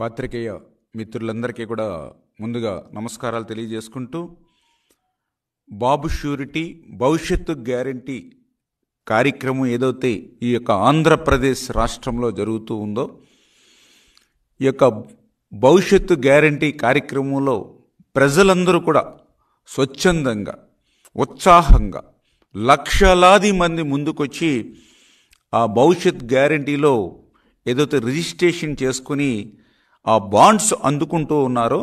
పాత్రికేయ మిత్రులందరికీ కూడా ముందుగా నమస్కారాలు తెలియజేసుకుంటూ బాబు షూరిటీ భవిష్యత్తు గ్యారంటీ కార్యక్రమం ఏదైతే ఈ యొక్క ఆంధ్రప్రదేశ్ రాష్ట్రంలో జరుగుతూ ఉందో ఈ యొక్క భవిష్యత్తు గ్యారంటీ కార్యక్రమంలో ప్రజలందరూ కూడా స్వచ్ఛందంగా ఉత్సాహంగా లక్షలాది మంది ముందుకొచ్చి ఆ భవిష్యత్ గ్యారంటీలో ఏదైతే రిజిస్ట్రేషన్ చేసుకుని ఆ బాండ్స్ అందుకుంటూ ఉన్నారో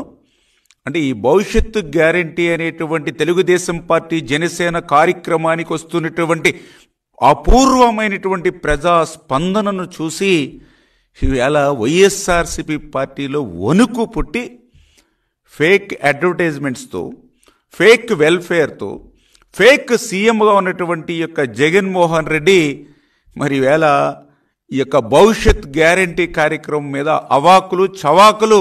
అంటే ఈ భవిష్యత్తు గ్యారంటీ అనేటువంటి తెలుగుదేశం పార్టీ జనసేన కార్యక్రమానికి వస్తున్నటువంటి అపూర్వమైనటువంటి ప్రజా స్పందనను చూసి ఇవాళ వైఎస్ఆర్సిపి పార్టీలో వణుకు పుట్టి ఫేక్ అడ్వర్టైజ్మెంట్స్తో ఫేక్ వెల్ఫేర్తో ఫేక్ సీఎంగా ఉన్నటువంటి యొక్క జగన్మోహన్ రెడ్డి మరి వేళ ఈ యొక్క భవిష్యత్ గ్యారంటీ కార్యక్రమం మీద అవాకులు చవాకులు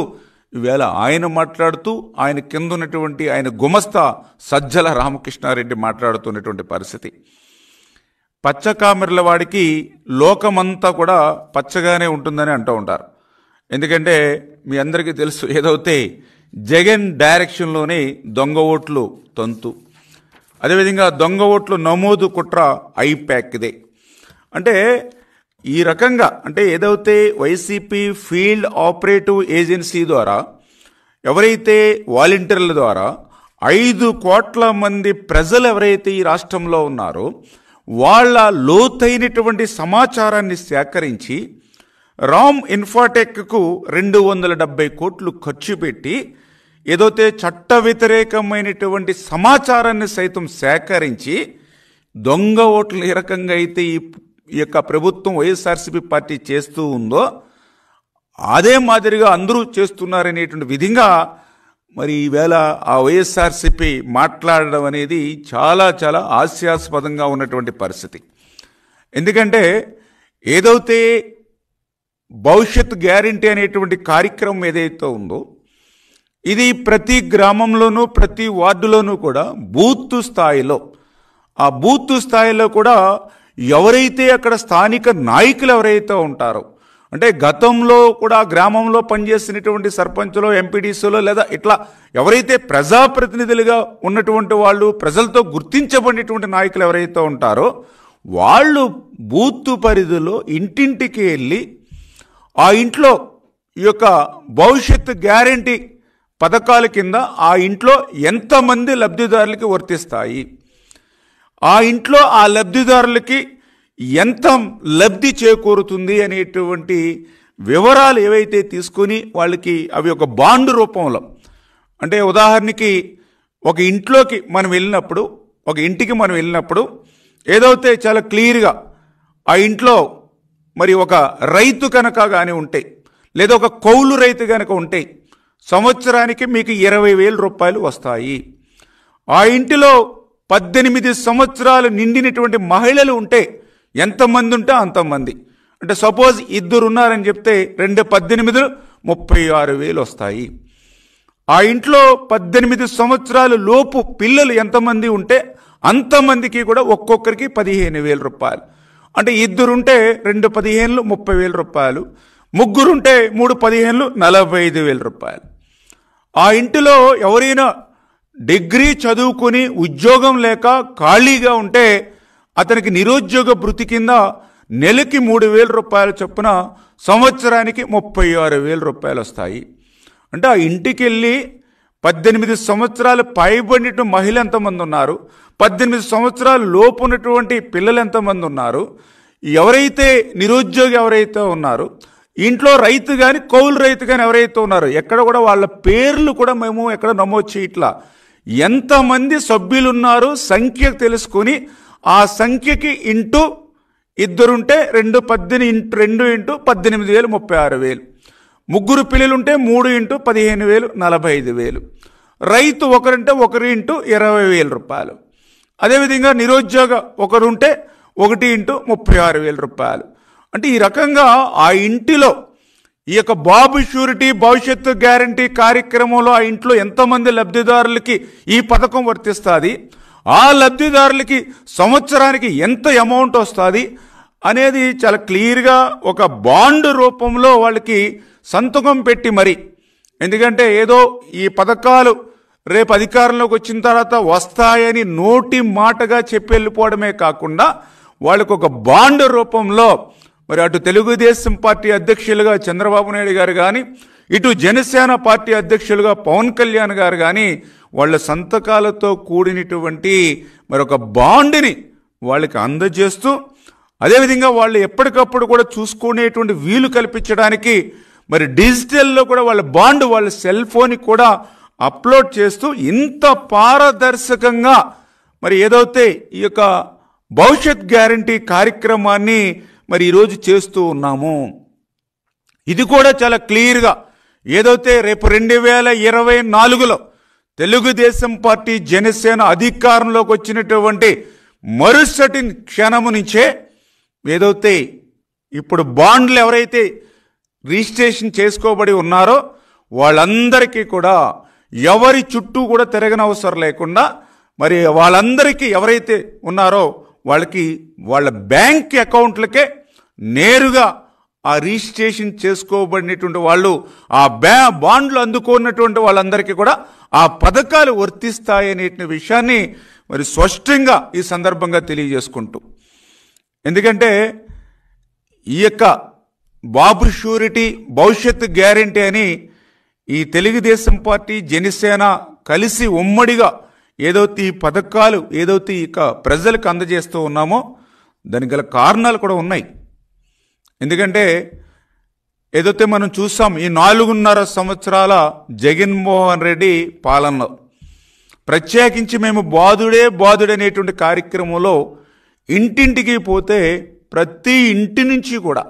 ఈవేళ ఆయన మాట్లాడుతూ ఆయన కింద ఉన్నటువంటి ఆయన గుమస్తా సజ్జల రామకృష్ణారెడ్డి మాట్లాడుతున్నటువంటి పరిస్థితి పచ్చకామెర్ల వాడికి లోకమంతా కూడా పచ్చగానే ఉంటుందని అంటూ ఉంటారు ఎందుకంటే మీ అందరికీ తెలుసు ఏదైతే జగన్ డైరెక్షన్లోనే దొంగ ఓట్లు తంతు అదేవిధంగా దొంగ ఓట్లు నమోదు కుట్ర ఐప్యాక్దే అంటే ఈ రకంగా అంటే ఏదైతే వైసీపీ ఫీల్డ్ ఆపరేటివ్ ఏజెన్సీ ద్వారా ఎవరైతే వాలంటీర్ల ద్వారా ఐదు కోట్ల మంది ప్రజలు ఎవరైతే ఈ రాష్ట్రంలో ఉన్నారో వాళ్ళ లోతైనటువంటి సమాచారాన్ని సేకరించి రామ్ ఇన్ఫాటెక్కు రెండు వందల డెబ్బై కోట్లు ఖర్చు పెట్టి ఏదైతే చట్ట వ్యతిరేకమైనటువంటి సమాచారాన్ని సైతం సేకరించి దొంగ ఓట్లు ఈ రకంగా అయితే ఈ ఈ యొక్క ప్రభుత్వం వైఎస్ఆర్సీపీ పార్టీ చేస్తూ ఉందో అదే మాదిరిగా అందరూ చేస్తున్నారనేటువంటి విధంగా మరి ఈవేళ ఆ వైఎస్ఆర్సీపీ మాట్లాడడం అనేది చాలా చాలా హాస్యాస్పదంగా ఉన్నటువంటి పరిస్థితి ఎందుకంటే ఏదైతే భవిష్యత్ గ్యారంటీ అనేటువంటి కార్యక్రమం ఏదైతే ఉందో ఇది ప్రతి గ్రామంలోనూ ప్రతి వార్డులోనూ కూడా బూత్ స్థాయిలో ఆ బూత్ స్థాయిలో కూడా ఎవరైతే అక్కడ స్థానిక నాయకులు ఎవరైతే ఉంటారో అంటే గతంలో కూడా గ్రామంలో పనిచేసినటువంటి సర్పంచ్లో ఎంపీడీసీలో లేదా ఇట్లా ఎవరైతే ప్రజాప్రతినిధులుగా ఉన్నటువంటి వాళ్ళు ప్రజలతో గుర్తించబడినటువంటి నాయకులు ఎవరైతే ఉంటారో వాళ్ళు బూత్ పరిధిలో ఇంటింటికి వెళ్ళి ఆ ఇంట్లో ఈ యొక్క భవిష్యత్ గ్యారంటీ పథకాల కింద ఆ ఇంట్లో ఎంతమంది లబ్ధిదారులకి వర్తిస్తాయి ఆ ఇంట్లో ఆ లబ్ధిదారులకి ఎంత లబ్ధి చేకూరుతుంది అనేటువంటి వివరాలు ఏవైతే తీసుకొని వాళ్ళకి అవి ఒక బాండ్ రూపంలో అంటే ఉదాహరణకి ఒక ఇంట్లోకి మనం వెళ్ళినప్పుడు ఒక ఇంటికి మనం వెళ్ళినప్పుడు ఏదైతే చాలా క్లియర్గా ఆ ఇంట్లో మరి ఒక రైతు కనుక కానీ ఉంటాయి లేదా ఒక కౌలు రైతు కనుక ఉంటే సంవత్సరానికి మీకు ఇరవై వేల రూపాయలు వస్తాయి ఆ ఇంటిలో పద్దెనిమిది సంవత్సరాలు నిండినటువంటి మహిళలు ఉంటే ఎంతమంది ఉంటే అంతమంది అంటే సపోజ్ ఇద్దరు ఉన్నారని చెప్తే రెండు పద్దెనిమిదిలు ముప్పై ఆరు వేలు వస్తాయి ఆ ఇంట్లో పద్దెనిమిది సంవత్సరాలు లోపు పిల్లలు ఎంతమంది ఉంటే అంతమందికి కూడా ఒక్కొక్కరికి పదిహేను వేల రూపాయలు అంటే ఇద్దరుంటే రెండు పదిహేనులు ముప్పై వేల రూపాయలు ముగ్గురుంటే మూడు పదిహేనులు నలభై ఐదు వేల రూపాయలు ఆ ఇంటిలో ఎవరైనా డిగ్రీ చదువుకుని ఉద్యోగం లేక ఖాళీగా ఉంటే అతనికి నిరుద్యోగ భృతి కింద నెలకి మూడు వేల రూపాయల చొప్పున సంవత్సరానికి ముప్పై ఆరు వేల రూపాయలు వస్తాయి అంటే ఆ ఇంటికి వెళ్ళి పద్దెనిమిది సంవత్సరాలు పైబడిన మహిళ ఎంతమంది ఉన్నారు పద్దెనిమిది సంవత్సరాలు లోపు ఉన్నటువంటి పిల్లలు ఎంతమంది ఉన్నారు ఎవరైతే నిరుద్యోగి ఎవరైతే ఉన్నారో ఇంట్లో రైతు కానీ కౌలు రైతు కానీ ఎవరైతే ఉన్నారు ఎక్కడ కూడా వాళ్ళ పేర్లు కూడా మేము ఎక్కడ నమోదు చేయట్లా ఎంతమంది సభ్యులున్నారు సంఖ్య తెలుసుకొని ఆ సంఖ్యకి ఇంటూ ఇద్దరుంటే రెండు పద్దెనిమిది ఇంటూ రెండు ఇంటూ పద్దెనిమిది వేలు ముప్పై ఆరు వేలు ముగ్గురు పిల్లలుంటే మూడు ఇంటూ పదిహేను వేలు నలభై ఐదు వేలు రైతు ఒకరుంటే ఒకరు ఇంటూ ఇరవై వేల రూపాయలు అదేవిధంగా నిరుద్యోగ ఒకరుంటే ఒకటి ఇంటూ ముప్పై ఆరు వేల రూపాయలు అంటే ఈ రకంగా ఆ ఇంటిలో ఈ యొక్క బాబు షూరిటీ భవిష్యత్తు గ్యారంటీ కార్యక్రమంలో ఆ ఇంట్లో ఎంతమంది లబ్ధిదారులకి ఈ పథకం వర్తిస్తుంది ఆ లబ్ధిదారులకి సంవత్సరానికి ఎంత అమౌంట్ వస్తుంది అనేది చాలా క్లియర్గా ఒక బాండ్ రూపంలో వాళ్ళకి సంతకం పెట్టి మరి ఎందుకంటే ఏదో ఈ పథకాలు రేపు అధికారంలోకి వచ్చిన తర్వాత వస్తాయని నోటి మాటగా చెప్పి వెళ్ళిపోవడమే కాకుండా వాళ్ళకు ఒక బాండ్ రూపంలో మరి అటు తెలుగుదేశం పార్టీ అధ్యక్షులుగా చంద్రబాబు నాయుడు గారు కానీ ఇటు జనసేన పార్టీ అధ్యక్షులుగా పవన్ కళ్యాణ్ గారు కానీ వాళ్ళ సంతకాలతో కూడినటువంటి మరొక బాండ్ని వాళ్ళకి అందజేస్తూ అదేవిధంగా వాళ్ళు ఎప్పటికప్పుడు కూడా చూసుకునేటువంటి వీలు కల్పించడానికి మరి డిజిటల్లో కూడా వాళ్ళ బాండ్ వాళ్ళ సెల్ ఫోన్ కూడా అప్లోడ్ చేస్తూ ఇంత పారదర్శకంగా మరి ఏదైతే ఈ యొక్క భవిష్యత్ గ్యారంటీ కార్యక్రమాన్ని మరి ఈరోజు చేస్తూ ఉన్నాము ఇది కూడా చాలా క్లియర్గా ఏదైతే రేపు రెండు వేల ఇరవై నాలుగులో తెలుగుదేశం పార్టీ జనసేన అధికారంలోకి వచ్చినటువంటి మరుసటి క్షణము నుంచే ఏదైతే ఇప్పుడు బాండ్లు ఎవరైతే రిజిస్ట్రేషన్ చేసుకోబడి ఉన్నారో వాళ్ళందరికీ కూడా ఎవరి చుట్టూ కూడా తిరగనవసరం లేకుండా మరి వాళ్ళందరికీ ఎవరైతే ఉన్నారో వాళ్ళకి వాళ్ళ బ్యాంక్ అకౌంట్లకే నేరుగా ఆ రిజిస్ట్రేషన్ చేసుకోబడినటువంటి వాళ్ళు ఆ బ్యా బాండ్లు అందుకున్నటువంటి వాళ్ళందరికీ కూడా ఆ పథకాలు వర్తిస్తాయనే విషయాన్ని మరి స్పష్టంగా ఈ సందర్భంగా తెలియజేసుకుంటూ ఎందుకంటే ఈ యొక్క బాబు షూరిటీ భవిష్యత్తు గ్యారంటీ అని ఈ తెలుగుదేశం పార్టీ జనసేన కలిసి ఉమ్మడిగా ఏదైతే ఈ పథకాలు ఏదైతే ఇక ప్రజలకు అందజేస్తూ ఉన్నామో దానికి గల కారణాలు కూడా ఉన్నాయి ఎందుకంటే ఏదైతే మనం చూసాం ఈ నాలుగున్నర సంవత్సరాల జగన్మోహన్ రెడ్డి పాలనలో ప్రత్యేకించి మేము బాధుడే బాధుడనేటువంటి కార్యక్రమంలో ఇంటింటికి పోతే ప్రతి ఇంటి నుంచి కూడా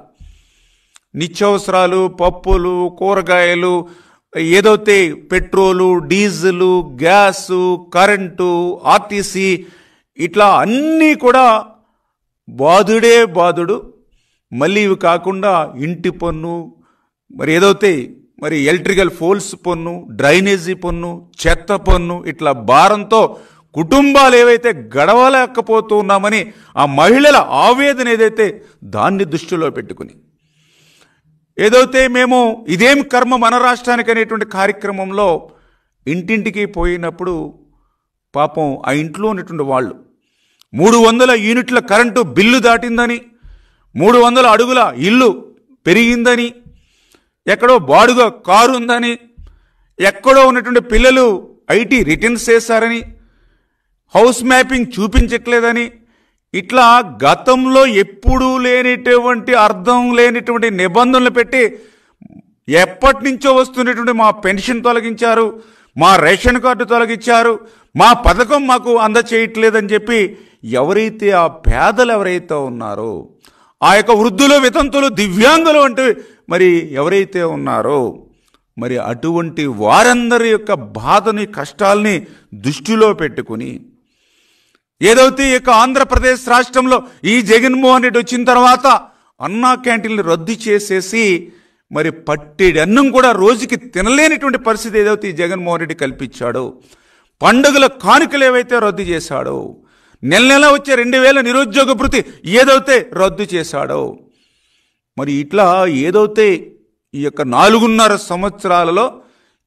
నిత్యావసరాలు పప్పులు కూరగాయలు ఏదైతే petrol diesel gas current RTC ఇట్లా అన్నీ కూడా బాధుడే బాధుడు మళ్ళీ ఇవి కాకుండా ఇంటి పన్ను మరి ఏదైతే మరి ఎలక్ట్రికల్ ఫోల్స్ పన్ను డ్రైనేజీ పన్ను చెత్త పన్ను ఇట్లా భారంతో కుటుంబాలు ఏవైతే గడవలేకపోతున్నామని ఆ మహిళల ఆవేదన ఏదైతే దాన్ని దృష్టిలో పెట్టుకుని ఏదైతే మేము ఇదేం కర్మ మన రాష్ట్రానికి అనేటువంటి కార్యక్రమంలో ఇంటింటికి పోయినప్పుడు పాపం ఆ ఇంట్లో ఉన్నటువంటి వాళ్ళు మూడు వందల యూనిట్ల కరెంటు బిల్లు దాటిందని మూడు వందల అడుగుల ఇల్లు పెరిగిందని ఎక్కడో బాడుగ కారు ఉందని ఎక్కడో ఉన్నటువంటి పిల్లలు ఐటీ రిటర్న్స్ చేశారని హౌస్ మ్యాపింగ్ చూపించట్లేదని ఇట్లా గతంలో ఎప్పుడూ లేనిటువంటి అర్థం లేనిటువంటి నిబంధనలు పెట్టి ఎప్పటి నుంచో వస్తున్నటువంటి మా పెన్షన్ తొలగించారు మా రేషన్ కార్డు తొలగించారు మా పథకం మాకు అందచేయట్లేదని చెప్పి ఎవరైతే ఆ పేదలు ఎవరైతే ఉన్నారో ఆ యొక్క వృద్ధులు వితంతులు దివ్యాంగులు అంటే మరి ఎవరైతే ఉన్నారో మరి అటువంటి వారందరి యొక్క బాధని కష్టాల్ని దృష్టిలో పెట్టుకుని ఏదైతే ఈ ఆంధ్రప్రదేశ్ రాష్ట్రంలో ఈ జగన్మోహన్ రెడ్డి వచ్చిన తర్వాత అన్నా క్యాంటీన్లు రద్దు చేసేసి మరి పట్టిడి అన్నం కూడా రోజుకి తినలేనిటువంటి పరిస్థితి ఏదైతే ఈ జగన్మోహన్ రెడ్డి కల్పించాడో పండుగల కానుకలు ఏవైతే రద్దు చేశాడో నెల నెల వచ్చే రెండు వేల నిరుద్యోగ భృతి ఏదైతే రద్దు చేశాడో మరి ఇట్లా ఏదైతే ఈ యొక్క నాలుగున్నర సంవత్సరాలలో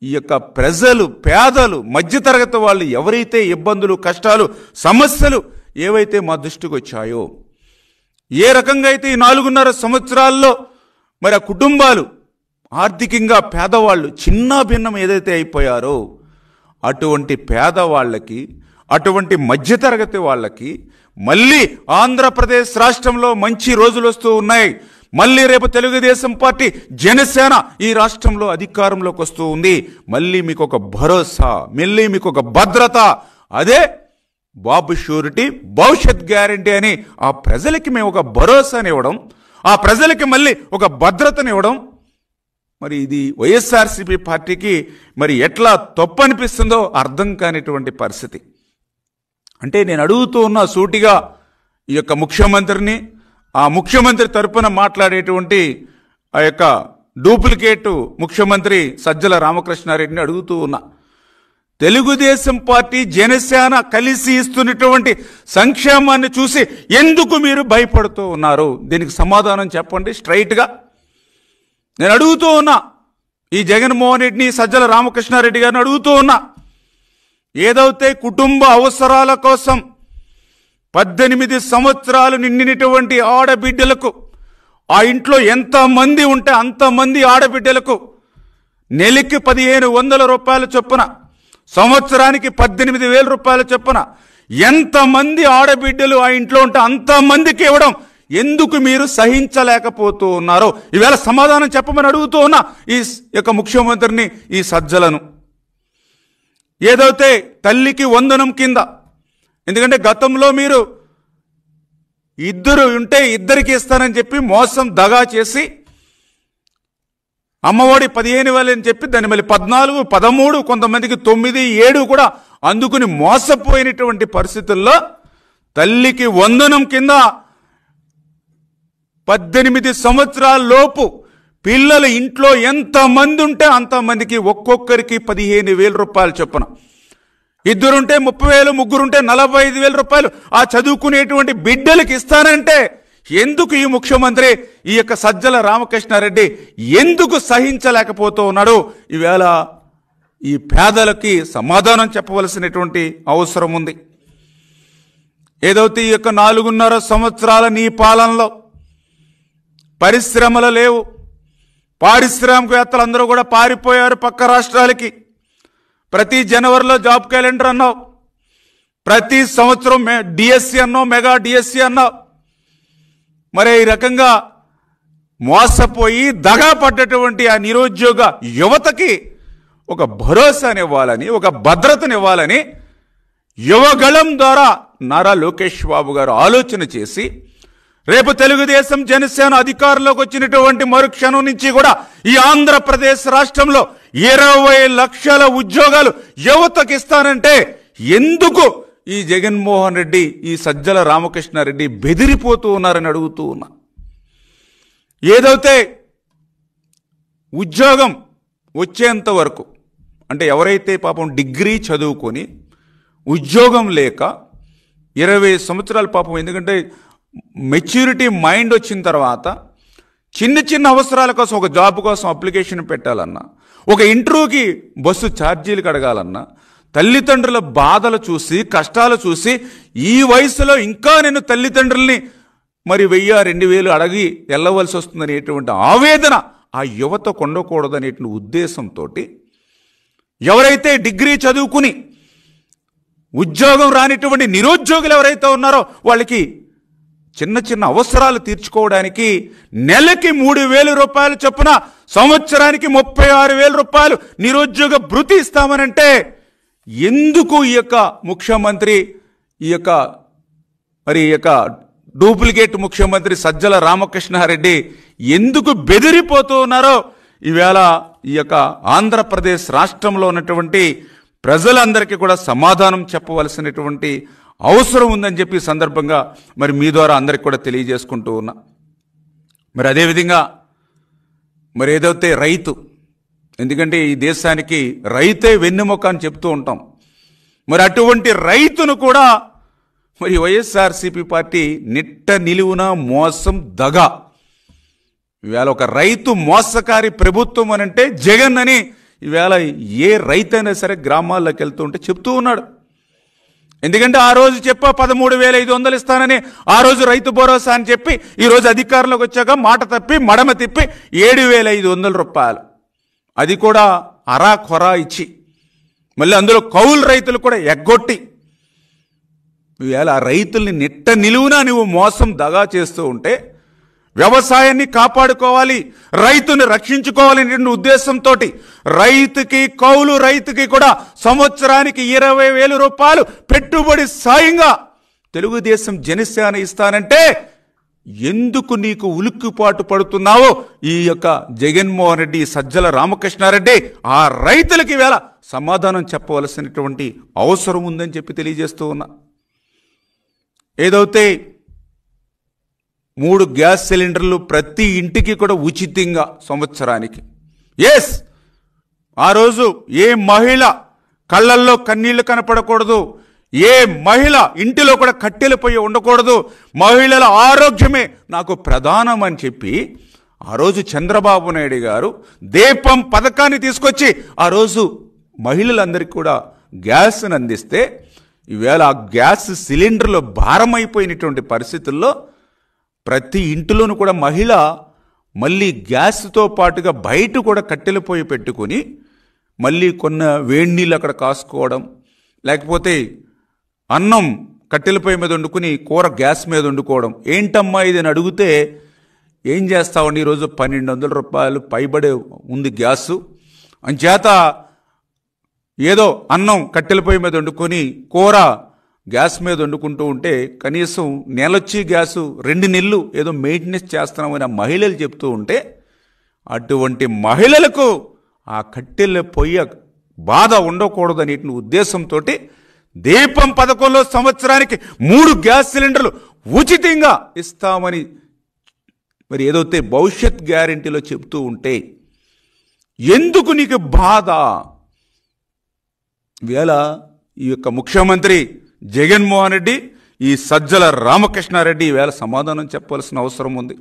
ఈ యొక్క ప్రజలు పేదలు మధ్యతరగతి వాళ్ళు ఎవరైతే ఇబ్బందులు కష్టాలు సమస్యలు ఏవైతే మా దృష్టికి వచ్చాయో ఏ రకంగా అయితే ఈ నాలుగున్నర సంవత్సరాల్లో మరి ఆ కుటుంబాలు ఆర్థికంగా పేదవాళ్ళు చిన్న భిన్నం ఏదైతే అయిపోయారో అటువంటి పేదవాళ్ళకి అటువంటి మధ్యతరగతి వాళ్ళకి మళ్ళీ ఆంధ్రప్రదేశ్ రాష్ట్రంలో మంచి రోజులు వస్తూ ఉన్నాయి మళ్ళీ రేపు తెలుగుదేశం పార్టీ జనసేన ఈ రాష్ట్రంలో అధికారంలోకి వస్తూ ఉంది మళ్ళీ మీకు ఒక భరోసా మళ్ళీ మీకు ఒక భద్రత అదే బాబు షూరిటీ భవిష్యత్ గ్యారంటీ అని ఆ ప్రజలకి మేము ఒక భరోసాని ఇవ్వడం ఆ ప్రజలకి మళ్ళీ ఒక భద్రతనివ్వడం మరి ఇది వైఎస్ఆర్సీపీ పార్టీకి మరి ఎట్లా తప్పు అనిపిస్తుందో అర్థం కానిటువంటి పరిస్థితి అంటే నేను అడుగుతూ ఉన్న సూటిగా ఈ యొక్క ముఖ్యమంత్రిని ఆ ముఖ్యమంత్రి తరపున మాట్లాడేటువంటి ఆ యొక్క డూప్లికేటు ముఖ్యమంత్రి సజ్జల రామకృష్ణారెడ్డిని అడుగుతూ ఉన్నా తెలుగుదేశం పార్టీ జనసేన కలిసి ఇస్తున్నటువంటి సంక్షేమాన్ని చూసి ఎందుకు మీరు భయపడుతూ ఉన్నారు దీనికి సమాధానం చెప్పండి స్ట్రైట్గా నేను అడుగుతూ ఉన్నా ఈ జగన్మోహన్ రెడ్డిని సజ్జల రామకృష్ణారెడ్డి గారిని అడుగుతూ ఉన్నా ఏదైతే కుటుంబ అవసరాల కోసం పద్దెనిమిది సంవత్సరాలు నిండినటువంటి ఆడబిడ్డలకు ఆ ఇంట్లో ఎంతమంది ఉంటే అంతమంది ఆడబిడ్డలకు నెలకి పదిహేను వందల రూపాయల చొప్పున సంవత్సరానికి పద్దెనిమిది వేల రూపాయల చొప్పున ఎంతమంది ఆడబిడ్డలు ఆ ఇంట్లో ఉంటే అంతమందికి ఇవ్వడం ఎందుకు మీరు సహించలేకపోతూ ఉన్నారో ఈవేళ సమాధానం చెప్పమని అడుగుతూ ఉన్న ఈ యొక్క ముఖ్యమంత్రిని ఈ సజ్జలను ఏదైతే తల్లికి వందనం కింద ఎందుకంటే గతంలో మీరు ఇద్దరు ఉంటే ఇద్దరికి ఇస్తానని చెప్పి మోసం దగా చేసి అమ్మఒడి పదిహేను వేలు అని చెప్పి దాన్ని మళ్ళీ పద్నాలుగు పదమూడు కొంతమందికి తొమ్మిది ఏడు కూడా అందుకుని మోసపోయినటువంటి పరిస్థితుల్లో తల్లికి వందనం కింద పద్దెనిమిది సంవత్సరాల లోపు పిల్లలు ఇంట్లో ఎంతమంది ఉంటే అంతమందికి ఒక్కొక్కరికి పదిహేను వేల రూపాయలు చొప్పున ఇద్దరుంటే ముప్పై వేలు ముగ్గురుంటే నలభై ఐదు వేల రూపాయలు ఆ చదువుకునేటువంటి బిడ్డలకు ఇస్తానంటే ఎందుకు ఈ ముఖ్యమంత్రి ఈ యొక్క సజ్జల రామకృష్ణారెడ్డి ఎందుకు సహించలేకపోతూ ఉన్నాడు ఈవేళ ఈ పేదలకి సమాధానం చెప్పవలసినటువంటి అవసరం ఉంది ఏదైతే ఈ యొక్క నాలుగున్నర సంవత్సరాల నీ పాలనలో పరిశ్రమలు లేవు పారిశ్రామికవేత్తలు అందరూ కూడా పారిపోయారు పక్క రాష్ట్రాలకి ప్రతి జనవరిలో జాబ్ క్యాలెండర్ అన్నావు ప్రతి సంవత్సరం డిఎస్సి అన్నావు మెగా డిఎస్సి అన్నావు మరి ఈ రకంగా మోసపోయి దగా పడ్డటువంటి ఆ నిరుద్యోగ యువతకి ఒక భరోసానివ్వాలని ఒక భద్రతనివ్వాలని యువగళం ద్వారా నారా లోకేష్ బాబు గారు ఆలోచన చేసి రేపు తెలుగుదేశం జనసేన అధికారంలోకి వచ్చినటువంటి మరుక్షణం నుంచి కూడా ఈ ఆంధ్రప్రదేశ్ రాష్ట్రంలో ఇరవై లక్షల ఉద్యోగాలు యువతకి ఇస్తానంటే ఎందుకు ఈ జగన్మోహన్ రెడ్డి ఈ సజ్జల రామకృష్ణారెడ్డి బెదిరిపోతూ ఉన్నారని అడుగుతూ ఉన్నా ఏదైతే ఉద్యోగం వచ్చేంత వరకు అంటే ఎవరైతే పాపం డిగ్రీ చదువుకొని ఉద్యోగం లేక ఇరవై సంవత్సరాల పాపం ఎందుకంటే మెచ్యూరిటీ మైండ్ వచ్చిన తర్వాత చిన్న చిన్న అవసరాల కోసం ఒక జాబ్ కోసం అప్లికేషన్ పెట్టాలన్నా ఒక ఇంటర్వ్యూకి బస్సు ఛార్జీలు కడగాలన్నా తల్లిదండ్రుల బాధలు చూసి కష్టాలు చూసి ఈ వయసులో ఇంకా నేను తల్లిదండ్రుల్ని మరి వెయ్యి రెండు వేలు అడిగి వెళ్ళవలసి వస్తుందనేటువంటి ఆవేదన ఆ యువత కొండకూడదనేటువంటి ఉద్దేశంతో ఎవరైతే డిగ్రీ చదువుకుని ఉద్యోగం రానిటువంటి నిరుద్యోగులు ఎవరైతే ఉన్నారో వాళ్ళకి చిన్న చిన్న అవసరాలు తీర్చుకోవడానికి నెలకి మూడు వేల రూపాయలు చొప్పున సంవత్సరానికి ముప్పై ఆరు వేల రూపాయలు నిరుద్యోగ భృతి ఇస్తామనంటే ఎందుకు ఈ యొక్క ముఖ్యమంత్రి ఈ యొక్క మరి ఈ యొక్క డూప్లికేట్ ముఖ్యమంత్రి సజ్జల రామకృష్ణారెడ్డి ఎందుకు బెదిరిపోతూ ఉన్నారో ఈవేళ ఈ యొక్క ఆంధ్రప్రదేశ్ రాష్ట్రంలో ఉన్నటువంటి ప్రజలందరికీ కూడా సమాధానం చెప్పవలసినటువంటి అవసరం ఉందని చెప్పి సందర్భంగా మరి మీ ద్వారా అందరికి కూడా తెలియజేసుకుంటూ ఉన్నా మరి అదేవిధంగా మరి ఏదైతే రైతు ఎందుకంటే ఈ దేశానికి రైతే వెన్నెముక అని చెప్తూ ఉంటాం మరి అటువంటి రైతును కూడా మరి వైఎస్ఆర్సీపీ పార్టీ నిట్ట నిలువున మోసం దగ ఈవేళ ఒక రైతు మోసకారి ప్రభుత్వం అనంటే జగన్ అని ఈవేళ ఏ రైతైనా సరే గ్రామాల్లోకి వెళ్తూ ఉంటే చెప్తూ ఉన్నాడు ఎందుకంటే ఆ రోజు చెప్పా పదమూడు వేల ఐదు వందలు ఇస్తానని ఆ రోజు రైతు భరోసా అని చెప్పి ఈరోజు అధికారంలోకి వచ్చాక మాట తప్పి మడమ తిప్పి ఏడు వేల ఐదు వందల రూపాయలు అది కూడా అరా కొరా ఇచ్చి మళ్ళీ అందులో కౌలు రైతులు కూడా ఎగ్గొట్టి ఈవేళ ఆ రైతుల్ని నిట్ట నిలువునా నువ్వు మోసం దగా చేస్తూ ఉంటే వ్యవసాయాన్ని కాపాడుకోవాలి రైతుని రక్షించుకోవాలి నిన్న ఉద్దేశంతో రైతుకి కౌలు రైతుకి కూడా సంవత్సరానికి ఇరవై వేల రూపాయలు పెట్టుబడి సాయంగా తెలుగుదేశం జనసేన ఇస్తానంటే ఎందుకు నీకు ఉలిక్కిపాటు పడుతున్నావో ఈ యొక్క జగన్మోహన్ రెడ్డి సజ్జల రామకృష్ణారెడ్డి ఆ రైతులకి వేళ సమాధానం చెప్పవలసినటువంటి అవసరం ఉందని చెప్పి తెలియజేస్తూ ఉన్నా ఏదైతే మూడు గ్యాస్ సిలిండర్లు ప్రతి ఇంటికి కూడా ఉచితంగా సంవత్సరానికి ఎస్ ఆ రోజు ఏ మహిళ కళ్ళల్లో కన్నీళ్లు కనపడకూడదు ఏ మహిళ ఇంటిలో కూడా కట్టెలిపోయి ఉండకూడదు మహిళల ఆరోగ్యమే నాకు ప్రధానం అని చెప్పి ఆ రోజు చంద్రబాబు నాయుడు గారు దీపం పథకాన్ని తీసుకొచ్చి ఆ రోజు మహిళలందరికీ కూడా గ్యాస్ను అందిస్తే ఈవేళ ఆ గ్యాస్ సిలిండర్లో భారమైపోయినటువంటి పరిస్థితుల్లో ప్రతి ఇంటిలోనూ కూడా మహిళ మళ్ళీ గ్యాస్తో పాటుగా బయట కూడా కట్టెల పొయ్యి పెట్టుకొని మళ్ళీ కొన్న వేడి నీళ్ళు అక్కడ కాసుకోవడం లేకపోతే అన్నం కట్టెల పొయ్యి మీద వండుకుని కూర గ్యాస్ మీద వండుకోవడం ఏంటమ్మా ఇది అని అడిగితే ఏం చేస్తామండి ఈరోజు పన్నెండు వందల రూపాయలు పైబడే ఉంది గ్యాసు అంచేత ఏదో అన్నం కట్టెల పొయ్యి మీద వండుకొని కూర గ్యాస్ మీద వండుకుంటూ ఉంటే కనీసం నెలొచ్చి గ్యాసు రెండు నెలలు ఏదో మెయింటెనెన్స్ చేస్తున్నామని మహిళలు చెప్తూ ఉంటే అటువంటి మహిళలకు ఆ కట్టెల పొయ్య బాధ ఉండకూడదని ఉద్దేశంతో దీపం పథకంలో సంవత్సరానికి మూడు గ్యాస్ సిలిండర్లు ఉచితంగా ఇస్తామని మరి ఏదైతే భవిష్యత్ గ్యారంటీలో చెప్తూ ఉంటే ఎందుకు నీకు బాధ వేళ ఈ యొక్క ముఖ్యమంత్రి జగన్మోహన్ రెడ్డి ఈ సజ్జల రామకృష్ణారెడ్డి ఈవేళ సమాధానం చెప్పాల్సిన అవసరం ఉంది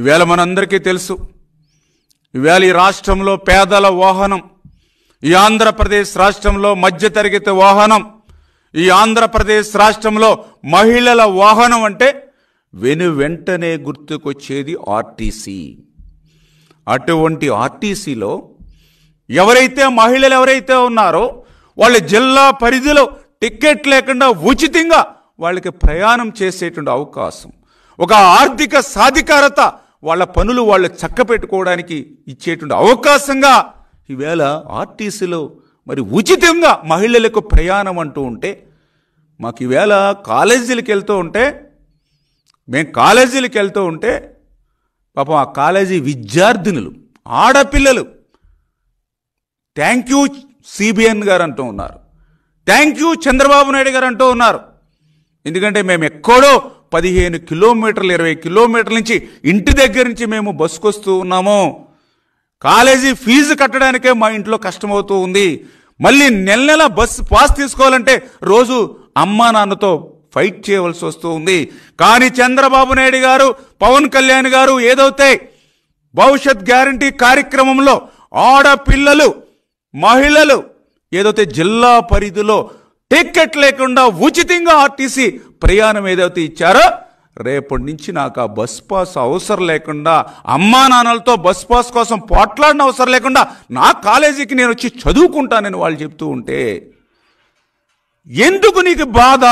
ఈవేళ మనందరికీ తెలుసు ఈవేళ ఈ రాష్ట్రంలో పేదల వాహనం ఈ ఆంధ్రప్రదేశ్ రాష్ట్రంలో మధ్యతరగతి వాహనం ఈ ఆంధ్రప్రదేశ్ రాష్ట్రంలో మహిళల వాహనం అంటే వెను వెంటనే గుర్తుకొచ్చేది ఆర్టీసీ అటువంటి ఆర్టీసీలో ఎవరైతే మహిళలు ఎవరైతే ఉన్నారో వాళ్ళ జిల్లా పరిధిలో టికెట్ లేకుండా ఉచితంగా వాళ్ళకి ప్రయాణం చేసేటువంటి అవకాశం ఒక ఆర్థిక సాధికారత వాళ్ళ పనులు వాళ్ళు చక్క పెట్టుకోవడానికి ఇచ్చేటువంటి అవకాశంగా ఈవేళ ఆర్టీసీలో మరి ఉచితంగా మహిళలకు ప్రయాణం అంటూ ఉంటే మాకు ఈవేళ కాలేజీలకు వెళ్తూ ఉంటే మేము కాలేజీలకు వెళ్తూ ఉంటే పాపం ఆ కాలేజీ విద్యార్థినులు ఆడపిల్లలు థ్యాంక్ యూ సిబిఎన్ గారు అంటూ ఉన్నారు థ్యాంక్ యూ చంద్రబాబు నాయుడు గారు అంటూ ఉన్నారు ఎందుకంటే మేము ఎక్కడో పదిహేను కిలోమీటర్లు ఇరవై కిలోమీటర్ల నుంచి ఇంటి దగ్గర నుంచి మేము బస్సుకు వస్తూ ఉన్నాము కాలేజీ ఫీజు కట్టడానికే మా ఇంట్లో కష్టమవుతూ ఉంది మళ్ళీ నెల నెల బస్సు పాస్ తీసుకోవాలంటే రోజు అమ్మా నాన్నతో ఫైట్ చేయవలసి వస్తూ ఉంది కానీ చంద్రబాబు నాయుడు గారు పవన్ కళ్యాణ్ గారు ఏదైతే భవిష్యత్ గ్యారంటీ కార్యక్రమంలో ఆడపిల్లలు మహిళలు ఏదైతే జిల్లా పరిధిలో టికెట్ లేకుండా ఉచితంగా ఆర్టీసీ ప్రయాణం ఏదైతే ఇచ్చారో రేపటి నుంచి నాకు ఆ బస్ పాస్ అవసరం లేకుండా అమ్మా నాన్నలతో బస్ పాస్ కోసం పోట్లాడిన అవసరం లేకుండా నా కాలేజీకి నేను వచ్చి చదువుకుంటానని వాళ్ళు చెప్తూ ఉంటే ఎందుకు నీకు బాధ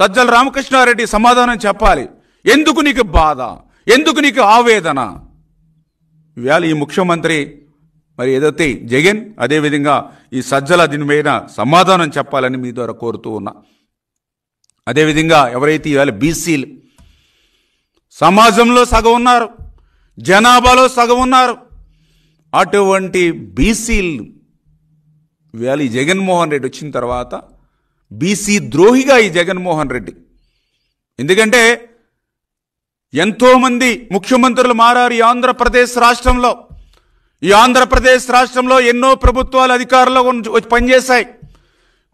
సజ్జల రామకృష్ణారెడ్డి సమాధానం చెప్పాలి ఎందుకు నీకు బాధ ఎందుకు నీకు ఆవేదన ఇవాళ ఈ ముఖ్యమంత్రి మరి ఏదైతే జగన్ అదేవిధంగా ఈ సజ్జల దీని మీద సమాధానం చెప్పాలని మీ ద్వారా కోరుతూ ఉన్నా అదేవిధంగా ఎవరైతే ఇవాళ బీసీలు సమాజంలో సగం ఉన్నారు జనాభాలో సగం ఉన్నారు అటువంటి బీసీలు ఇవాళ ఈ జగన్మోహన్ రెడ్డి వచ్చిన తర్వాత బీసీ ద్రోహిగా ఈ జగన్మోహన్ రెడ్డి ఎందుకంటే ఎంతోమంది ముఖ్యమంత్రులు మారారు ఈ ఆంధ్రప్రదేశ్ రాష్ట్రంలో ఈ ఆంధ్రప్రదేశ్ రాష్ట్రంలో ఎన్నో ప్రభుత్వాలు అధికారులు పనిచేశాయి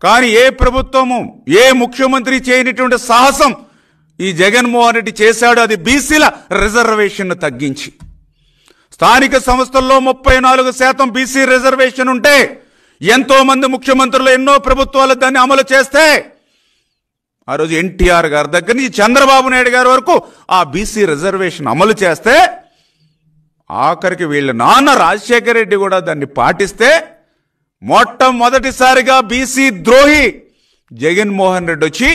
కానీ ఏ ప్రభుత్వము ఏ ముఖ్యమంత్రి చేయనటువంటి సాహసం ఈ జగన్మోహన్ రెడ్డి చేశాడు అది బీసీల రిజర్వేషన్ను తగ్గించి స్థానిక సంస్థల్లో ముప్పై నాలుగు శాతం బీసీ రిజర్వేషన్ ఉంటే ఎంతోమంది ముఖ్యమంత్రులు ఎన్నో ప్రభుత్వాలు దాన్ని అమలు చేస్తే ఆ రోజు ఎన్టీఆర్ గారి దగ్గర నుంచి చంద్రబాబు నాయుడు గారి వరకు ఆ బీసీ రిజర్వేషన్ అమలు చేస్తే ఆఖరికి వీళ్ళ నాన్న రాజశేఖర రెడ్డి కూడా దాన్ని పాటిస్తే మొట్టమొదటిసారిగా బీసీ ద్రోహి జగన్మోహన్ రెడ్డి వచ్చి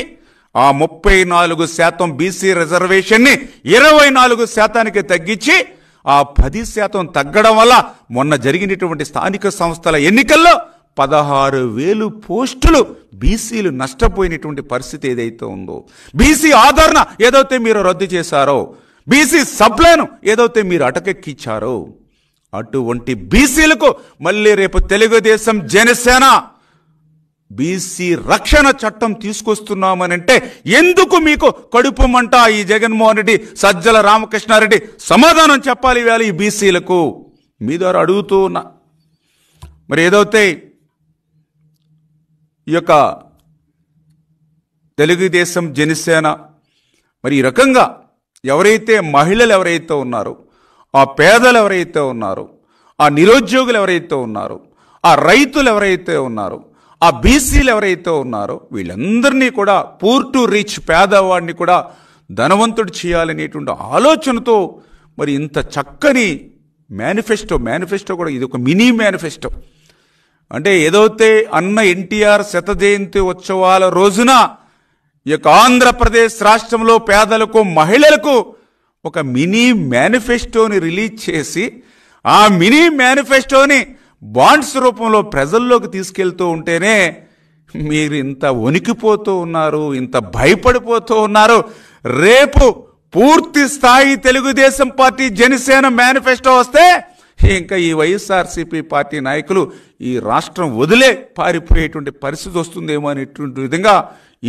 ఆ ముప్పై నాలుగు శాతం బీసీ రిజర్వేషన్ని ఇరవై నాలుగు శాతానికి తగ్గించి ఆ పది శాతం తగ్గడం వల్ల మొన్న జరిగినటువంటి స్థానిక సంస్థల ఎన్నికల్లో పదహారు వేలు పోస్టులు బీసీలు నష్టపోయినటువంటి పరిస్థితి ఏదైతే ఉందో బీసీ ఆదరణ ఏదైతే మీరు రద్దు చేశారో బీసీ సప్లైను ఏదైతే మీరు అటకెక్కిచ్చారో అటువంటి బీసీలకు మళ్ళీ రేపు తెలుగుదేశం జనసేన బీసీ రక్షణ చట్టం తీసుకొస్తున్నామనంటే ఎందుకు మీకు కడుపు మంట ఈ జగన్మోహన్ రెడ్డి సజ్జల రామకృష్ణారెడ్డి సమాధానం చెప్పాలి వేళ ఈ బీసీలకు మీ ద్వారా అడుగుతూ ఉన్నా మరి ఏదైతే ఈ యొక్క తెలుగుదేశం జనసేన మరి ఈ రకంగా ఎవరైతే మహిళలు ఎవరైతే ఉన్నారో ఆ పేదలు ఎవరైతే ఉన్నారో ఆ నిరుద్యోగులు ఎవరైతే ఉన్నారో ఆ రైతులు ఎవరైతే ఉన్నారో ఆ బీసీలు ఎవరైతే ఉన్నారో వీళ్ళందరినీ కూడా పూర్ టు రిచ్ పేదవాడిని కూడా ధనవంతుడు చేయాలనేటువంటి ఆలోచనతో మరి ఇంత చక్కని మేనిఫెస్టో మేనిఫెస్టో కూడా ఇది ఒక మినీ మేనిఫెస్టో అంటే ఏదైతే అన్న ఎన్టీఆర్ శత జయంతి ఉత్సవాల రోజున ఈ యొక్క ఆంధ్రప్రదేశ్ రాష్ట్రంలో పేదలకు మహిళలకు ఒక మినీ మేనిఫెస్టోని రిలీజ్ చేసి ఆ మినీ మేనిఫెస్టోని బాండ్స్ రూపంలో ప్రజల్లోకి తీసుకెళ్తూ ఉంటేనే మీరు ఇంత వణికిపోతూ ఉన్నారు ఇంత భయపడిపోతూ ఉన్నారు రేపు పూర్తి స్థాయి తెలుగుదేశం పార్టీ జనసేన మేనిఫెస్టో వస్తే ఇంకా ఈ వైఎస్ఆర్సీపీ పార్టీ నాయకులు ఈ రాష్ట్రం వదిలే పారిపోయేటువంటి పరిస్థితి వస్తుందేమో అనేటువంటి విధంగా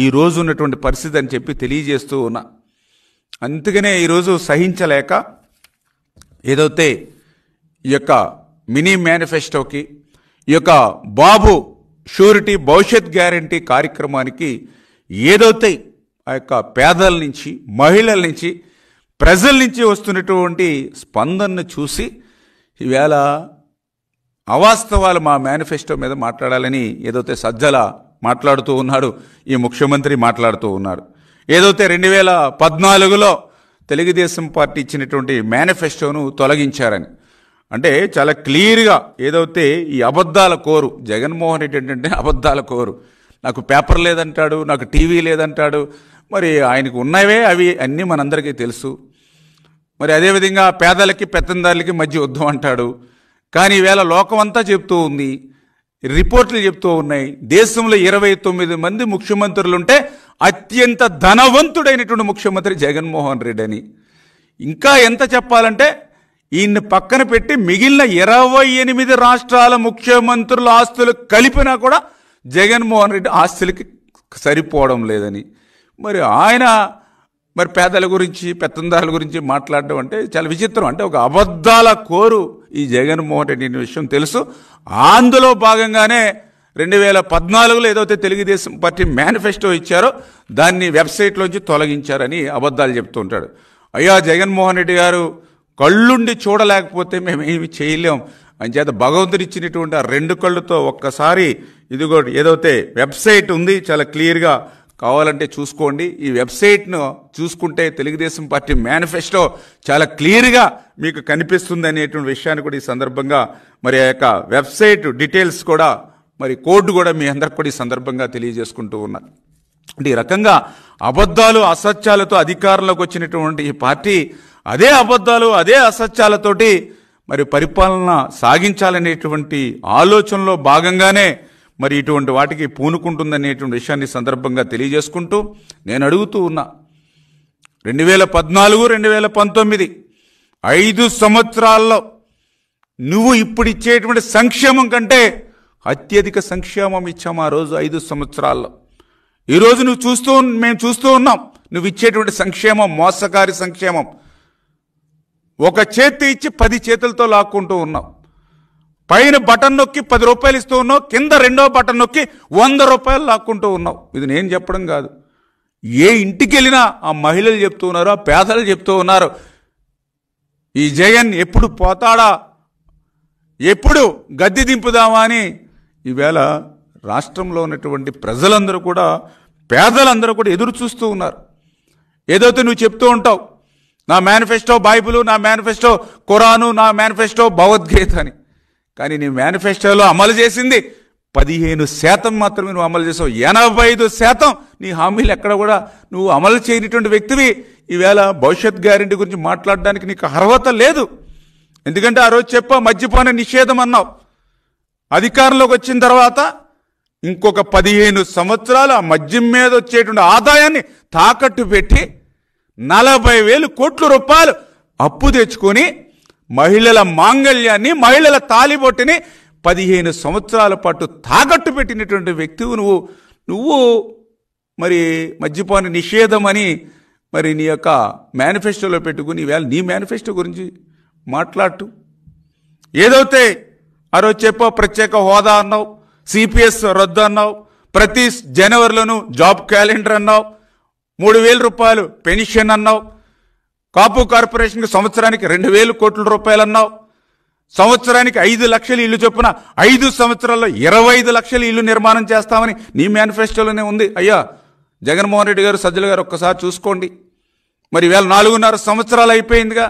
ఈ రోజు ఉన్నటువంటి పరిస్థితి అని చెప్పి తెలియజేస్తూ ఉన్నా అందుకనే ఈరోజు సహించలేక ఏదైతే ఈ యొక్క మినీ మేనిఫెస్టోకి ఈ యొక్క బాబు షూరిటీ భవిష్యత్ గ్యారంటీ కార్యక్రమానికి ఏదైతే ఆ యొక్క పేదల నుంచి మహిళల నుంచి ప్రజల నుంచి వస్తున్నటువంటి స్పందనను చూసి ఈవేళ అవాస్తవాలు మా మేనిఫెస్టో మీద మాట్లాడాలని ఏదైతే సజ్జల మాట్లాడుతూ ఉన్నాడు ఈ ముఖ్యమంత్రి మాట్లాడుతూ ఉన్నాడు ఏదైతే రెండు వేల పద్నాలుగులో తెలుగుదేశం పార్టీ ఇచ్చినటువంటి మేనిఫెస్టోను తొలగించారని అంటే చాలా క్లియర్గా ఏదైతే ఈ అబద్ధాల కోరు జగన్మోహన్ రెడ్డి ఏంటంటే అబద్ధాల కోరు నాకు పేపర్ లేదంటాడు నాకు టీవీ లేదంటాడు మరి ఆయనకు ఉన్నవే అవి అన్నీ మనందరికీ తెలుసు మరి అదేవిధంగా పేదలకి పెత్తందారులకి మధ్య యుద్ధం అంటాడు కానీ ఈవేళ లోకమంతా చెప్తూ ఉంది రిపోర్ట్లు చెప్తూ ఉన్నాయి దేశంలో ఇరవై తొమ్మిది మంది ముఖ్యమంత్రులుంటే అత్యంత ధనవంతుడైనటువంటి ముఖ్యమంత్రి జగన్మోహన్ రెడ్డి అని ఇంకా ఎంత చెప్పాలంటే ఈయన్ని పక్కన పెట్టి మిగిలిన ఇరవై ఎనిమిది రాష్ట్రాల ముఖ్యమంత్రుల ఆస్తులు కలిపినా కూడా జగన్మోహన్ రెడ్డి ఆస్తులకి సరిపోవడం లేదని మరి ఆయన మరి పేదల గురించి పెత్తందారుల గురించి మాట్లాడడం అంటే చాలా విచిత్రం అంటే ఒక అబద్ధాల కోరు ఈ జగన్మోహన్ రెడ్డి విషయం తెలుసు అందులో భాగంగానే రెండు వేల పద్నాలుగులో ఏదైతే తెలుగుదేశం పార్టీ మేనిఫెస్టో ఇచ్చారో దాన్ని వెబ్సైట్లోంచి తొలగించారని అబద్ధాలు చెప్తుంటాడు అయ్యా జగన్మోహన్ రెడ్డి గారు కళ్ళుండి చూడలేకపోతే మేము ఏమి చేయలేం అని చేత భగవంతుడిచ్చినటువంటి ఆ రెండు కళ్ళుతో ఒక్కసారి ఇదిగో ఏదైతే వెబ్సైట్ ఉంది చాలా క్లియర్గా కావాలంటే చూసుకోండి ఈ వెబ్సైట్ను చూసుకుంటే తెలుగుదేశం పార్టీ మేనిఫెస్టో చాలా క్లియర్గా మీకు కనిపిస్తుంది అనేటువంటి విషయాన్ని కూడా ఈ సందర్భంగా మరి ఆ యొక్క వెబ్సైట్ డీటెయిల్స్ కూడా మరి కోడ్ కూడా మీ అందరికి కూడా ఈ సందర్భంగా తెలియజేసుకుంటూ ఉన్నారు అంటే ఈ రకంగా అబద్ధాలు అసత్యాలతో అధికారంలోకి వచ్చినటువంటి ఈ పార్టీ అదే అబద్ధాలు అదే అసత్యాలతోటి మరి పరిపాలన సాగించాలనేటువంటి ఆలోచనలో భాగంగానే మరి ఇటువంటి వాటికి పూనుకుంటుందనేటువంటి విషయాన్ని సందర్భంగా తెలియజేసుకుంటూ నేను అడుగుతూ ఉన్నా రెండు వేల పద్నాలుగు రెండు వేల పంతొమ్మిది ఐదు సంవత్సరాల్లో నువ్వు ఇప్పుడు ఇచ్చేటువంటి సంక్షేమం కంటే అత్యధిక సంక్షేమం ఇచ్చాము ఆ రోజు ఐదు సంవత్సరాల్లో ఈరోజు నువ్వు చూస్తూ మేము చూస్తూ ఉన్నాం నువ్వు ఇచ్చేటువంటి సంక్షేమం మోసకారి సంక్షేమం ఒక చేతి ఇచ్చి పది చేతులతో లాక్కుంటూ ఉన్నావు పైన బటన్ నొక్కి పది రూపాయలు ఇస్తూ ఉన్నావు కింద రెండో బటన్ నొక్కి వంద రూపాయలు లాక్కుంటూ ఉన్నావు ఇది నేను చెప్పడం కాదు ఏ ఇంటికి వెళ్ళినా ఆ మహిళలు చెప్తూ ఉన్నారు ఆ పేదలు చెప్తూ ఉన్నారు ఈ జగన్ ఎప్పుడు పోతాడా ఎప్పుడు గద్దె దింపుదామా అని ఈవేళ రాష్ట్రంలో ఉన్నటువంటి ప్రజలందరూ కూడా పేదలందరూ కూడా ఎదురు చూస్తూ ఉన్నారు ఏదైతే నువ్వు చెప్తూ ఉంటావు నా మేనిఫెస్టో బైబిల్ నా మేనిఫెస్టో ఖురాను నా మేనిఫెస్టో భగవద్గీత అని కానీ నీ మేనిఫెస్టోలో అమలు చేసింది పదిహేను శాతం మాత్రమే నువ్వు అమలు చేసావు ఎనభై ఐదు శాతం నీ హామీలు ఎక్కడ కూడా నువ్వు అమలు చేయనటువంటి వ్యక్తివి ఈవేళ భవిష్యత్ గ్యారంటీ గురించి మాట్లాడడానికి నీకు అర్హత లేదు ఎందుకంటే ఆ రోజు చెప్పా మద్యపాన నిషేధం అన్నావు అధికారంలోకి వచ్చిన తర్వాత ఇంకొక పదిహేను సంవత్సరాలు ఆ మద్యం మీద వచ్చేటువంటి ఆదాయాన్ని తాకట్టు పెట్టి నలభై వేలు కోట్ల రూపాయలు అప్పు తెచ్చుకొని మహిళల మాంగళ్యాన్ని మహిళల తాలిబొట్టిని పదిహేను సంవత్సరాల పాటు తాకట్టు పెట్టినటువంటి వ్యక్తివు నువ్వు నువ్వు మరి మద్యపాన నిషేధం అని మరి నీ యొక్క మేనిఫెస్టోలో పెట్టుకుని వేళ నీ మేనిఫెస్టో గురించి మాట్లాడు ఏదైతే ఆ రోజు చెప్పో ప్రత్యేక హోదా అన్నావు సిపిఎస్ రద్దు అన్నావు ప్రతి జనవరిలోనూ జాబ్ క్యాలెండర్ అన్నావు మూడు వేల రూపాయలు పెన్షన్ అన్నావు కాపు కార్పొరేషన్కి సంవత్సరానికి రెండు వేలు కోట్ల రూపాయలు అన్నావు సంవత్సరానికి ఐదు లక్షలు ఇల్లు చొప్పున ఐదు సంవత్సరాల్లో ఇరవై ఐదు లక్షలు ఇల్లు నిర్మాణం చేస్తామని నీ మేనిఫెస్టోలోనే ఉంది అయ్యా జగన్మోహన్ రెడ్డి గారు సజ్జల గారు ఒక్కసారి చూసుకోండి మరి వేల నాలుగున్నర సంవత్సరాలు అయిపోయిందిగా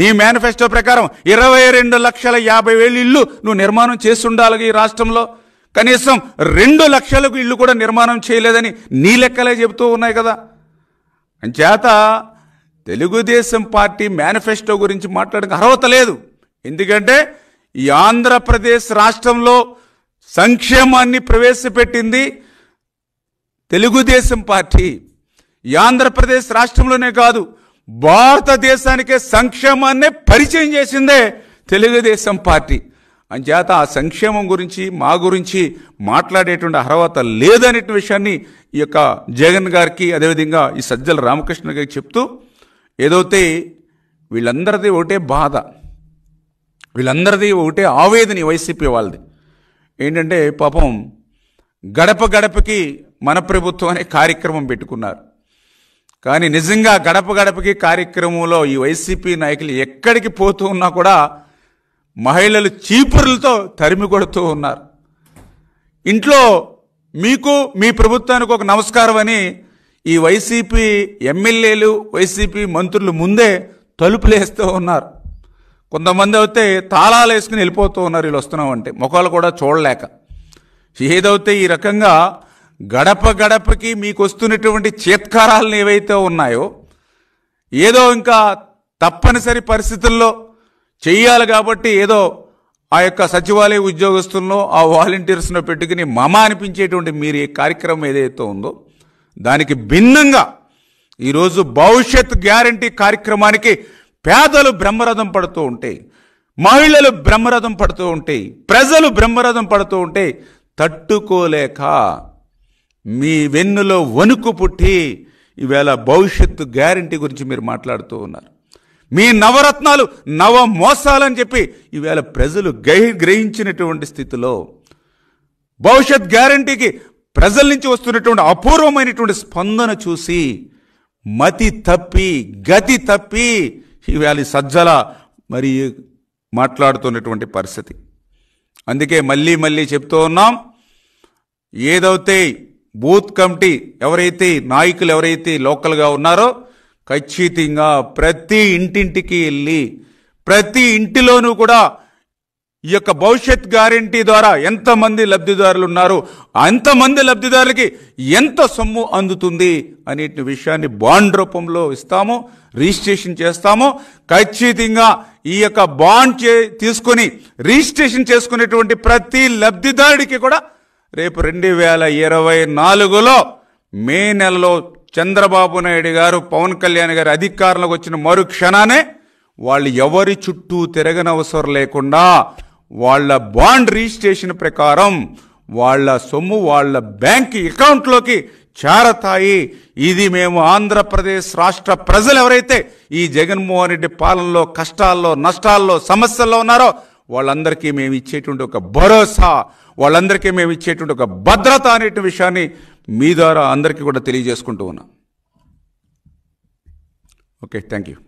నీ మేనిఫెస్టో ప్రకారం ఇరవై రెండు లక్షల యాభై వేలు ఇల్లు నువ్వు నిర్మాణం చేస్తుండాలి ఈ రాష్ట్రంలో కనీసం రెండు లక్షలకు ఇల్లు కూడా నిర్మాణం చేయలేదని నీ లెక్కలే చెబుతూ ఉన్నాయి కదా అంచేత తెలుగుదేశం పార్టీ మేనిఫెస్టో గురించి మాట్లాడక అర్హత లేదు ఎందుకంటే ఈ ఆంధ్రప్రదేశ్ రాష్ట్రంలో సంక్షేమాన్ని ప్రవేశపెట్టింది తెలుగుదేశం పార్టీ ఈ ఆంధ్రప్రదేశ్ రాష్ట్రంలోనే కాదు భారతదేశానికే సంక్షేమాన్ని పరిచయం చేసిందే తెలుగుదేశం పార్టీ అంచేత ఆ సంక్షేమం గురించి మా గురించి మాట్లాడేటువంటి అర్హత లేదనే విషయాన్ని ఈ యొక్క జగన్ గారికి అదేవిధంగా ఈ సజ్జల రామకృష్ణ గారికి చెప్తూ ఏదైతే వీళ్ళందరిది ఒకటే బాధ వీళ్ళందరిది ఒకటే ఆవేదన వైసీపీ వాళ్ళది ఏంటంటే పాపం గడప గడపకి మన ప్రభుత్వం అనే కార్యక్రమం పెట్టుకున్నారు కానీ నిజంగా గడప గడపకి కార్యక్రమంలో ఈ వైసీపీ నాయకులు ఎక్కడికి పోతూ ఉన్నా కూడా మహిళలు చీపురులతో తరిమి కొడుతూ ఉన్నారు ఇంట్లో మీకు మీ ప్రభుత్వానికి ఒక నమస్కారం అని ఈ వైసీపీ ఎమ్మెల్యేలు వైసీపీ మంత్రులు ముందే తలుపులేస్తూ ఉన్నారు కొంతమంది అయితే తాళాలు వేసుకుని వెళ్ళిపోతూ ఉన్నారు వీళ్ళు వస్తున్నామంటే ముఖాలు కూడా చూడలేక ఏదైతే ఈ రకంగా గడప గడపకి మీకు వస్తున్నటువంటి చేత్కారాలు ఏవైతే ఉన్నాయో ఏదో ఇంకా తప్పనిసరి పరిస్థితుల్లో చేయాలి కాబట్టి ఏదో ఆ యొక్క సచివాలయ ఉద్యోగస్తులను ఆ వాలంటీర్స్ను పెట్టుకుని మమ అనిపించేటువంటి మీరు ఈ కార్యక్రమం ఏదైతే ఉందో దానికి భిన్నంగా ఈరోజు భవిష్యత్ గ్యారంటీ కార్యక్రమానికి పేదలు బ్రహ్మరథం పడుతూ ఉంటే మహిళలు బ్రహ్మరథం పడుతూ ఉంటే ప్రజలు బ్రహ్మరథం పడుతూ ఉంటే తట్టుకోలేక మీ వెన్నులో వణుకు పుట్టి ఈవేళ భవిష్యత్తు గ్యారంటీ గురించి మీరు మాట్లాడుతూ ఉన్నారు మీ నవరత్నాలు నవ మోసాలని చెప్పి ఈవేళ ప్రజలు గ్రహించినటువంటి స్థితిలో భవిష్యత్ గ్యారంటీకి ప్రజల నుంచి వస్తున్నటువంటి అపూర్వమైనటువంటి స్పందన చూసి మతి తప్పి గతి తప్పి ఇవాళ సజ్జల మరి మాట్లాడుతున్నటువంటి పరిస్థితి అందుకే మళ్ళీ మళ్ళీ చెప్తూ ఉన్నాం ఏదైతే బూత్ కమిటీ ఎవరైతే నాయకులు ఎవరైతే లోకల్గా ఉన్నారో ఖచ్చితంగా ప్రతి ఇంటింటికి వెళ్ళి ప్రతి ఇంటిలోనూ కూడా ఈ యొక్క భవిష్యత్ గ్యారంటీ ద్వారా ఎంతమంది లబ్ధిదారులు ఉన్నారు అంతమంది లబ్ధిదారులకి ఎంత సొమ్ము అందుతుంది అనే విషయాన్ని బాండ్ రూపంలో ఇస్తామో రిజిస్ట్రేషన్ చేస్తామో ఖచ్చితంగా ఈ యొక్క బాండ్ చే తీసుకొని రిజిస్ట్రేషన్ చేసుకునేటువంటి ప్రతి లబ్ధిదారుడికి కూడా రేపు రెండు వేల ఇరవై నాలుగులో మే నెలలో చంద్రబాబు నాయుడు గారు పవన్ కళ్యాణ్ గారు అధికారంలోకి వచ్చిన మరుక్షణానే వాళ్ళు ఎవరి చుట్టూ తిరగనవసరం లేకుండా వాళ్ళ బాండ్ రిజిస్ట్రేషన్ ప్రకారం వాళ్ళ సొమ్ము వాళ్ళ బ్యాంక్ అకౌంట్లోకి చేరతాయి ఇది మేము ఆంధ్రప్రదేశ్ రాష్ట్ర ప్రజలు ఎవరైతే ఈ జగన్మోహన్ రెడ్డి పాలనలో కష్టాల్లో నష్టాల్లో సమస్యల్లో ఉన్నారో వాళ్ళందరికీ మేము ఇచ్చేటువంటి ఒక భరోసా వాళ్ళందరికీ మేము ఇచ్చేటువంటి ఒక భద్రత అనేటువంటి విషయాన్ని మీ ద్వారా అందరికీ కూడా తెలియజేసుకుంటూ ఉన్నా ఓకే థ్యాంక్ యూ